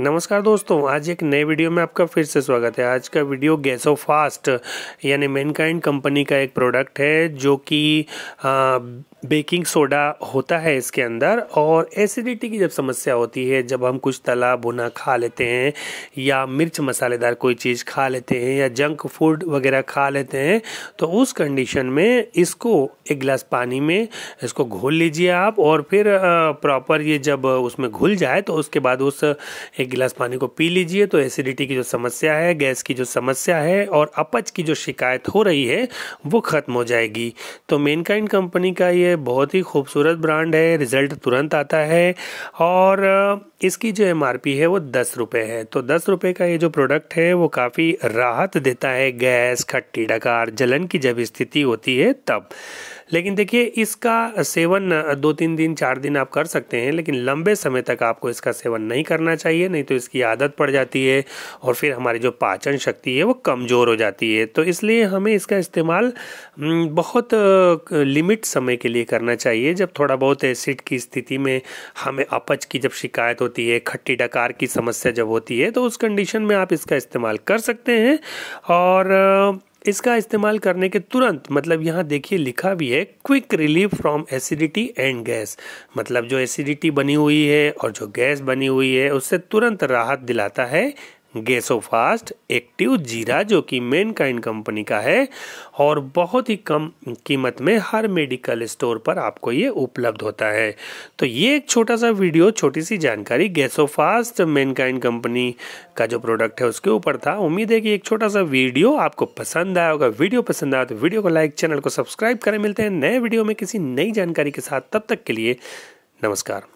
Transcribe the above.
नमस्कार दोस्तों आज एक नए वीडियो में आपका फिर से स्वागत है आज का वीडियो गैसो फास्ट यानी मेनकाइंड कंपनी का एक प्रोडक्ट है जो कि बेकिंग सोडा होता है इसके अंदर और एसिडिटी की जब समस्या होती है जब हम कुछ तला भुना खा लेते हैं या मिर्च मसालेदार कोई चीज़ खा लेते हैं या जंक फूड वगैरह खा लेते हैं तो उस कंडीशन में इसको एक गिलास पानी में इसको घोल लीजिए आप और फिर प्रॉपर ये जब उसमें घुल जाए तो उसके बाद उस एक एक गिलास पानी को पी लीजिए तो एसिडिटी की जो समस्या है गैस की जो समस्या है और अपच की जो शिकायत हो रही है वो ख़त्म हो जाएगी तो मेनकाइंड कंपनी का ये बहुत ही खूबसूरत ब्रांड है रिज़ल्ट तुरंत आता है और इसकी जो एम है वो दस रुपये है तो दस रुपये का ये जो प्रोडक्ट है वो काफ़ी राहत देता है गैस खट्टी डकार जलन की जब स्थिति होती है तब लेकिन देखिए इसका सेवन दो तीन दिन चार दिन आप कर सकते हैं लेकिन लंबे समय तक आपको इसका सेवन नहीं करना चाहिए नहीं नहीं तो इसकी आदत पड़ जाती है और फिर हमारी जो पाचन शक्ति है वो कमज़ोर हो जाती है तो इसलिए हमें इसका इस्तेमाल हम्म, बहुत लिमिट समय के लिए करना चाहिए जब थोड़ा बहुत एसिड की स्थिति में हमें अपच की जब शिकायत होती है खट्टी डकार की समस्या जब होती है तो उस कंडीशन में आप इसका इस्तेमाल कर सकते हैं और इसका इस्तेमाल करने के तुरंत मतलब यहाँ देखिए लिखा भी है quick relief from acidity and gas मतलब जो एसिडिटी बनी हुई है और जो गैस बनी हुई है उससे तुरंत राहत दिलाता है गेसोफास्ट एक्टिव जीरा जो कि मेन काइंड कंपनी का है और बहुत ही कम कीमत में हर मेडिकल स्टोर पर आपको ये उपलब्ध होता है तो ये एक छोटा सा वीडियो छोटी सी जानकारी गैसोफास्ट मेन काइंड कंपनी का जो प्रोडक्ट है उसके ऊपर था उम्मीद है कि एक छोटा सा वीडियो आपको पसंद आया होगा वीडियो पसंद आया तो वीडियो को लाइक चैनल को सब्सक्राइब करें मिलते हैं नए वीडियो में किसी नई जानकारी के साथ तब तक के लिए नमस्कार